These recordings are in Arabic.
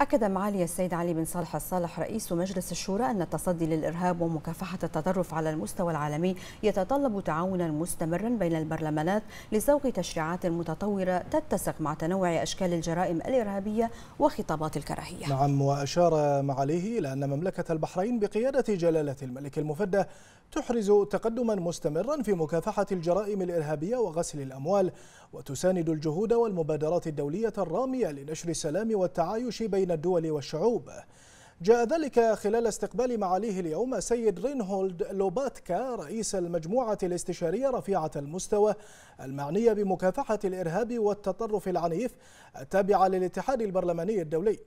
أكد معالي السيد علي بن صالح الصالح رئيس مجلس الشورى أن التصدي للإرهاب ومكافحة التطرف على المستوى العالمي يتطلب تعاونا مستمرا بين البرلمانات لسوق تشريعات متطورة تتسق مع تنوع أشكال الجرائم الإرهابية وخطابات الكراهية نعم وأشار معاليه إلى أن مملكة البحرين بقيادة جلالة الملك المفدى تحرز تقدما مستمرا في مكافحة الجرائم الإرهابية وغسل الأموال وتساند الجهود والمبادرات الدولية الرامية لنشر السلام والتعايش بين بين الدول والشعوب جاء ذلك خلال استقبال معاليه اليوم السيد رينهولد لوباتكا رئيس المجموعة الاستشارية رفيعة المستوى المعنية بمكافحة الإرهاب والتطرف العنيف التابعة للاتحاد البرلماني الدولي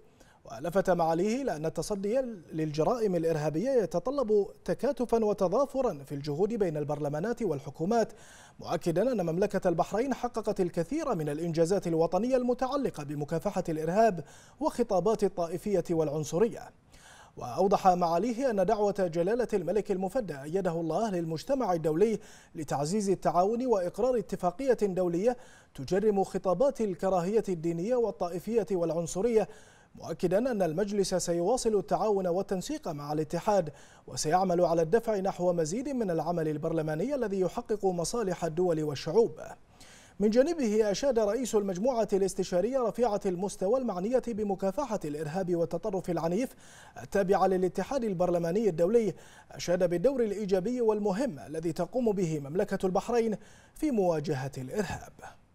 ولفت معاليه إلى أن التصدي للجرائم الإرهابية يتطلب تكاتفا وتضافرا في الجهود بين البرلمانات والحكومات مؤكدا أن مملكة البحرين حققت الكثير من الإنجازات الوطنية المتعلقة بمكافحة الإرهاب وخطابات الطائفية والعنصرية وأوضح معاليه أن دعوة جلالة الملك المفدى أيده الله للمجتمع الدولي لتعزيز التعاون وإقرار اتفاقية دولية تجرم خطابات الكراهية الدينية والطائفية والعنصرية مؤكدا أن المجلس سيواصل التعاون والتنسيق مع الاتحاد وسيعمل على الدفع نحو مزيد من العمل البرلماني الذي يحقق مصالح الدول والشعوب من جانبه أشاد رئيس المجموعة الاستشارية رفيعة المستوى المعنية بمكافحة الإرهاب والتطرف العنيف التابعة للاتحاد البرلماني الدولي أشاد بالدور الإيجابي والمهم الذي تقوم به مملكة البحرين في مواجهة الإرهاب